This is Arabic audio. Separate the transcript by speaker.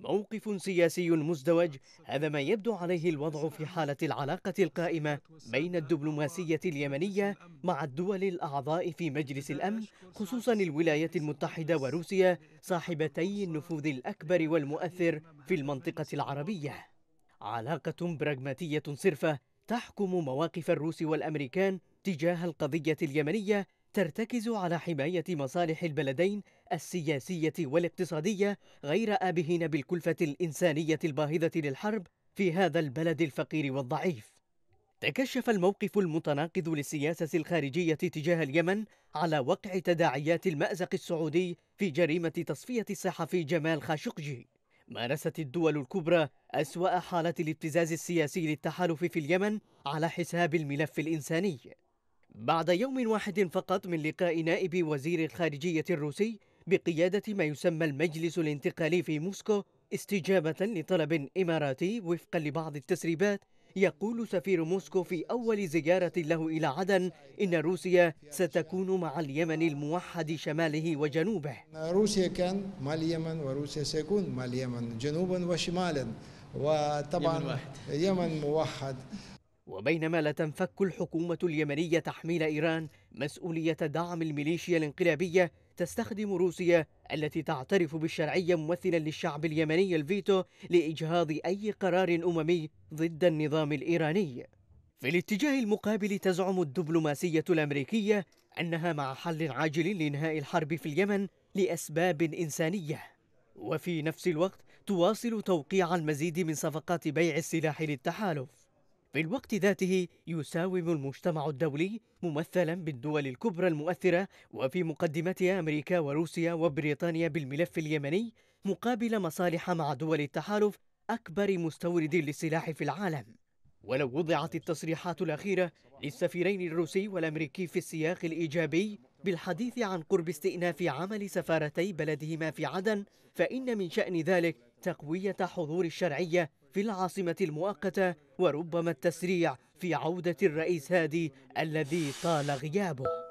Speaker 1: موقف سياسي مزدوج هذا ما يبدو عليه الوضع في حالة العلاقة القائمة بين الدبلوماسية اليمنية مع الدول الأعضاء في مجلس الأمن خصوصا الولايات المتحدة وروسيا صاحبتي النفوذ الأكبر والمؤثر في المنطقة العربية علاقة براغماتية صرفة تحكم مواقف الروس والأمريكان تجاه القضية اليمنية ترتكز على حماية مصالح البلدين السياسية والاقتصادية غير آبهين بالكلفة الإنسانية الباهظة للحرب في هذا البلد الفقير والضعيف. تكشف الموقف المتناقض للسياسة الخارجية تجاه اليمن على وقع تداعيات المأزق السعودي في جريمة تصفية الصحفي جمال خاشقجي. مارست الدول الكبرى أسوأ حالة الابتزاز السياسي للتحالف في اليمن على حساب الملف الإنساني. بعد يوم واحد فقط من لقاء نائب وزير الخارجية الروسي بقيادة ما يسمى المجلس الانتقالي في موسكو استجابة لطلب إماراتي وفقا لبعض التسريبات يقول سفير موسكو في أول زيارة له إلى عدن إن روسيا ستكون مع اليمن الموحد شماله وجنوبه روسيا كان مع اليمن وروسيا سيكون مع اليمن جنوبا وشمالا وطبعا يمن يمن موحد وبينما لا تنفك الحكومة اليمنية تحميل إيران مسؤولية دعم الميليشيا الانقلابية تستخدم روسيا التي تعترف بالشرعية ممثلا للشعب اليمني الفيتو لإجهاض أي قرار أممي ضد النظام الإيراني في الاتجاه المقابل تزعم الدبلوماسية الأمريكية أنها مع حل عاجل لإنهاء الحرب في اليمن لأسباب إنسانية وفي نفس الوقت تواصل توقيع المزيد من صفقات بيع السلاح للتحالف في الوقت ذاته يساوم المجتمع الدولي ممثلا بالدول الكبرى المؤثرة وفي مقدمتها أمريكا وروسيا وبريطانيا بالملف اليمني مقابل مصالح مع دول التحالف أكبر مستورد للسلاح في العالم ولو وضعت التصريحات الأخيرة للسفيرين الروسي والأمريكي في السياق الإيجابي بالحديث عن قرب استئناف عمل سفارتي بلدهما في عدن فإن من شأن ذلك تقوية حضور الشرعية في العاصمة المؤقتة وربما التسريع في عودة الرئيس هادي الذي طال غيابه